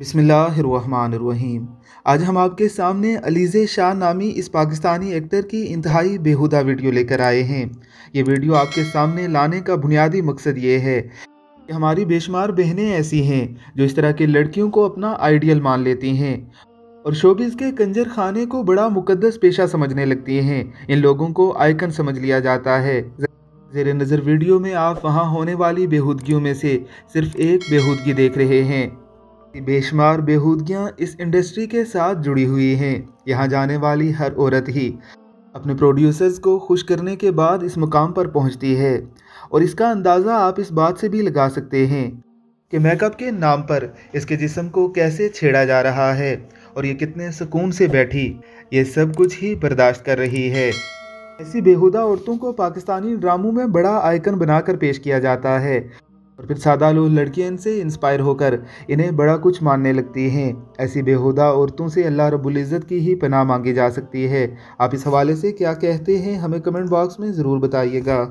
बिसमीम आज हम आपके सामने अलीज़े शाह नामी इस पाकिस्तानी एक्टर की इंतहाई बेहुदा वीडियो लेकर आए हैं ये वीडियो आपके सामने लाने का बुनियादी मकसद ये है कि हमारी बेशुमार बहनें ऐसी हैं जो इस तरह की लड़कियों को अपना आइडियल मान लेती हैं और शोबिस के कंजर खाने को बड़ा मुकदस पेशा समझने लगती हैं इन लोगों को आइकन समझ लिया जाता है जेर नज़र वीडियो में आप वहाँ होने वाली बेहूदगियों में से सिर्फ एक बेहूदगी देख रहे हैं बेशुमार बेहूदगियाँ इस इंडस्ट्री के साथ जुड़ी हुई हैं यहाँ जाने वाली हर औरत ही अपने प्रोड्यूसर्स को खुश करने के बाद इस मुकाम पर पहुँचती है और इसका अंदाज़ा आप इस बात से भी लगा सकते हैं कि मेकअप के नाम पर इसके जिसम को कैसे छेड़ा जा रहा है और ये कितने सुकून से बैठी ये सब कुछ ही बर्दाश्त कर रही है ऐसी बेहुदा औरतों को पाकिस्तानी ड्रामों में बड़ा आइकन बनाकर पेश किया जाता है और फिर सादा लोग लड़कियाँ इनसे इंस्पायर होकर इन्हें बड़ा कुछ मानने लगती हैं ऐसी बेहुदा औरतों से अल्लाह रबुल्ज़त की ही पनाह मांगी जा सकती है आप इस हवाले से क्या कहते हैं हमें कमेंट बॉक्स में ज़रूर बताइएगा